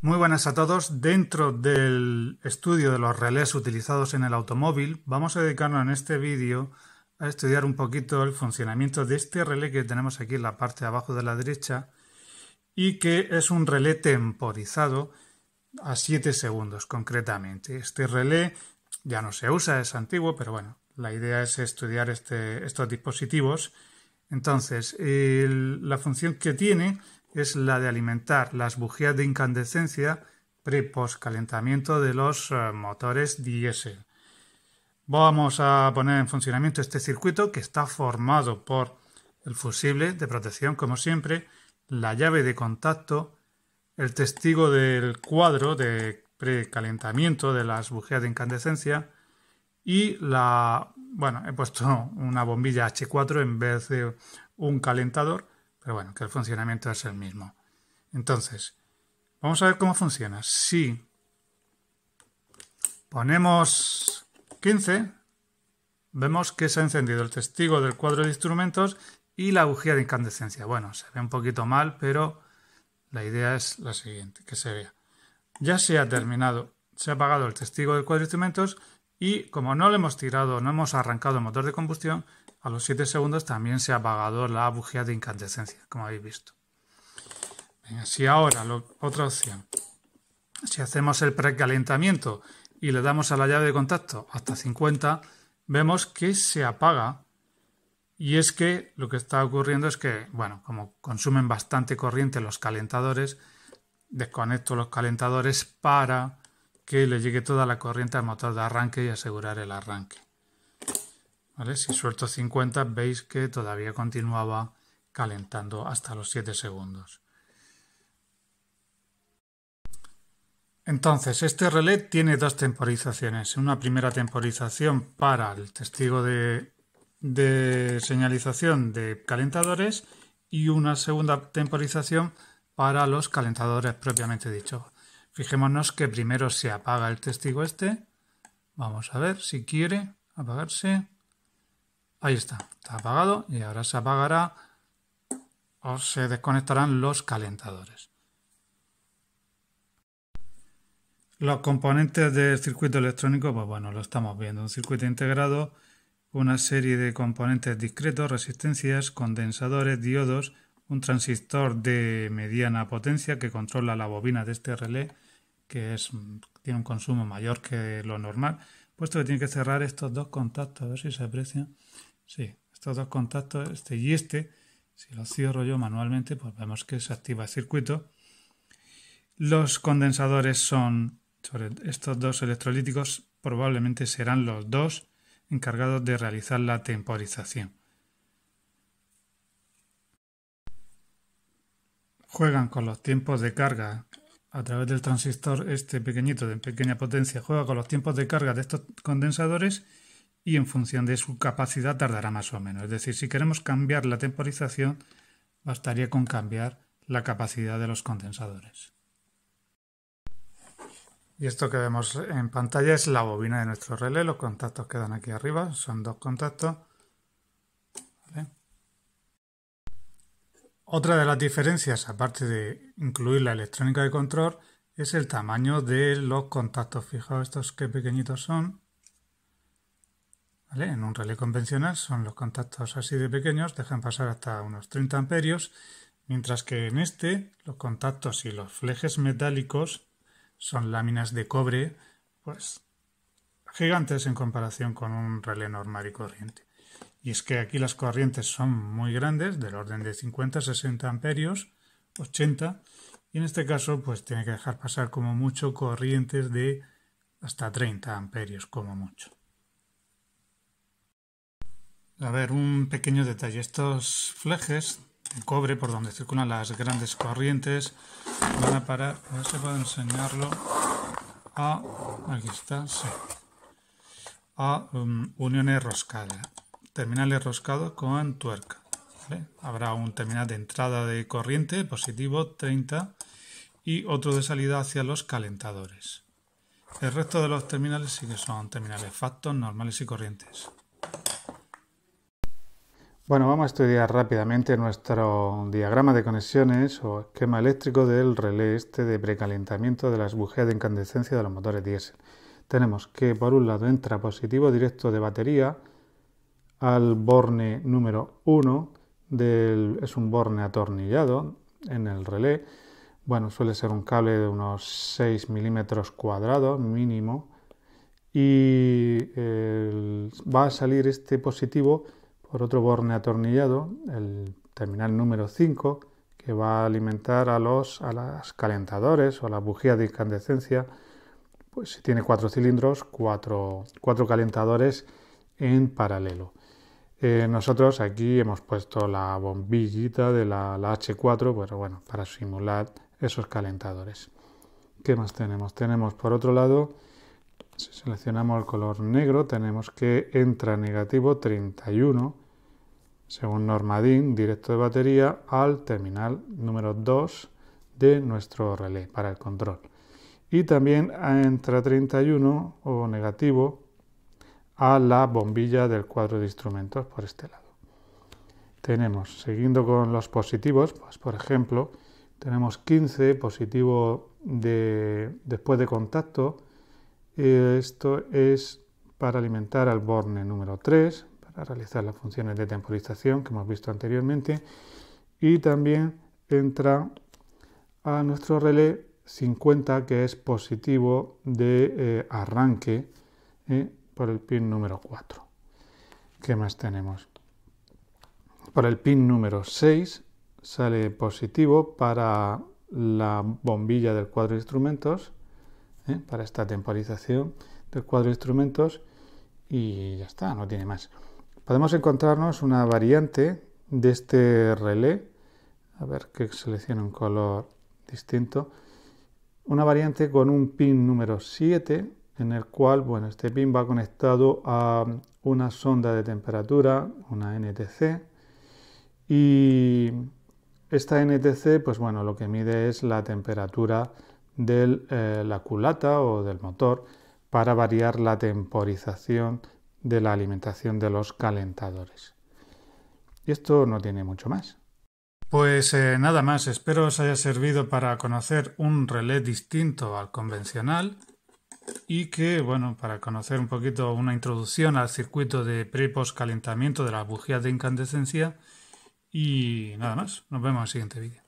Muy buenas a todos. Dentro del estudio de los relés utilizados en el automóvil, vamos a dedicarnos en este vídeo a estudiar un poquito el funcionamiento de este relé que tenemos aquí en la parte de abajo de la derecha y que es un relé temporizado a 7 segundos concretamente. Este relé ya no se usa, es antiguo, pero bueno, la idea es estudiar este, estos dispositivos. Entonces, la función que tiene es la de alimentar las bujías de incandescencia pre-post de los eh, motores diésel. Vamos a poner en funcionamiento este circuito que está formado por el fusible de protección como siempre, la llave de contacto, el testigo del cuadro de precalentamiento de las bujías de incandescencia y la... bueno, he puesto una bombilla H4 en vez de un calentador pero bueno, que el funcionamiento es el mismo. Entonces, vamos a ver cómo funciona. Si ponemos 15, vemos que se ha encendido el testigo del cuadro de instrumentos y la bujía de incandescencia. Bueno, se ve un poquito mal, pero la idea es la siguiente, que se vea. Ya se ha terminado, se ha apagado el testigo del cuadro de instrumentos y como no le hemos tirado, no hemos arrancado el motor de combustión, a los 7 segundos también se ha apagado la bujía de incandescencia, como habéis visto. si ahora, otra opción, si hacemos el precalentamiento y le damos a la llave de contacto hasta 50, vemos que se apaga. Y es que lo que está ocurriendo es que, bueno, como consumen bastante corriente los calentadores, desconecto los calentadores para que le llegue toda la corriente al motor de arranque y asegurar el arranque. Si suelto 50 veis que todavía continuaba calentando hasta los 7 segundos. Entonces, este relé tiene dos temporizaciones. Una primera temporización para el testigo de, señalización de calentadores y una segunda temporización para los calentadores propiamente dichos. Fijémonos que primero se apaga el testigo este. Vamos a ver si quiere apagarse. Ahí está, está apagado y ahora se apagará o se desconectarán los calentadores. Los componentes del circuito electrónico, pues bueno, lo estamos viendo. Un circuito integrado, una serie de componentes discretos, resistencias, condensadores, diodos, un transistor de mediana potencia que controla la bobina de este relé, que tiene un consumo mayor que lo normal, puesto que tiene que cerrar estos dos contactos, a ver si se aprecia. Sí, estos dos contactos, este y este, si los cierro yo manualmente, pues vemos que se activa el circuito. Los condensadores son, estos dos electrolíticos, probablemente serán los dos encargados de realizar la temporización. Juegan con los tiempos de carga a través del transistor este pequeñito de pequeña potencia, juega con los tiempos de carga de estos condensadores y en función de su capacidad tardará más o menos. Es decir, si queremos cambiar la temporización, bastaría con cambiar la capacidad de los condensadores. Y esto que vemos en pantalla es la bobina de nuestro relé. Los contactos quedan aquí arriba, son dos contactos. Otra de las diferencias, aparte de incluir la electrónica de control, es el tamaño de los contactos. Fijaos estos qué pequeñitos son. En un relé convencional son los contactos así de pequeños, dejan pasar hasta unos 30 amperios, mientras que en este los contactos y los flejes metálicos son láminas de cobre, pues gigantes en comparación con un relé normal y corriente. Y es que aquí las corrientes son muy grandes, del orden de 50-60 amperios, 80, y en este caso pues tiene que dejar pasar como mucho corrientes de hasta 30 amperios como mucho. A ver, un pequeño detalle. Estos flejes de cobre por donde circulan las grandes corrientes van a parar, a ver si puedo enseñarlo, a, aquí está, sí, a um, uniones roscadas, terminales roscados con tuerca. Habrá un terminal de entrada de corriente positivo 30 y otro de salida hacia los calentadores. El resto de los terminales sí que son terminales factos normales y corrientes. Bueno, vamos a estudiar rápidamente nuestro diagrama de conexiones o esquema eléctrico del relé este de precalentamiento de las bujías de incandescencia de los motores diésel. Tenemos que por un lado entra positivo directo de batería al borne número 1, del, es un borne atornillado en el relé. Bueno, suele ser un cable de unos 6 milímetros cuadrados mínimo y eh, va a salir este positivo por otro borne atornillado, el terminal número 5, que va a alimentar a los a las calentadores o a las bujías de incandescencia. Pues si tiene cuatro cilindros, cuatro, calentadores en paralelo. Eh, nosotros aquí hemos puesto la bombillita de la, H4, pero bueno, para simular esos calentadores. ¿Qué más tenemos? Tenemos por otro lado si seleccionamos el color negro, tenemos que entra negativo 31, según Normadin, directo de batería, al terminal número 2 de nuestro relé para el control. Y también entra 31 o negativo a la bombilla del cuadro de instrumentos por este lado. Tenemos, siguiendo con los positivos, pues por ejemplo, tenemos 15 positivo de, después de contacto, esto es para alimentar al borne número 3, para realizar las funciones de temporización que hemos visto anteriormente. Y también entra a nuestro relé 50, que es positivo de eh, arranque ¿eh? por el pin número 4. ¿Qué más tenemos? Por el pin número 6 sale positivo para la bombilla del cuadro de instrumentos ¿eh? para esta temporización del cuadro de instrumentos y ya está, no tiene más. Podemos encontrarnos una variante de este relé, a ver que selecciono un color distinto, una variante con un pin número 7 en el cual, bueno, este pin va conectado a una sonda de temperatura, una NTC, y esta NTC, pues bueno, lo que mide es la temperatura de eh, la culata o del motor para variar la temporización de la alimentación de los calentadores. Y esto no tiene mucho más. Pues eh, nada más, espero os haya servido para conocer un relé distinto al convencional y que, bueno, para conocer un poquito una introducción al circuito de pre calentamiento de las bujías de incandescencia y nada más, nos vemos en el siguiente vídeo.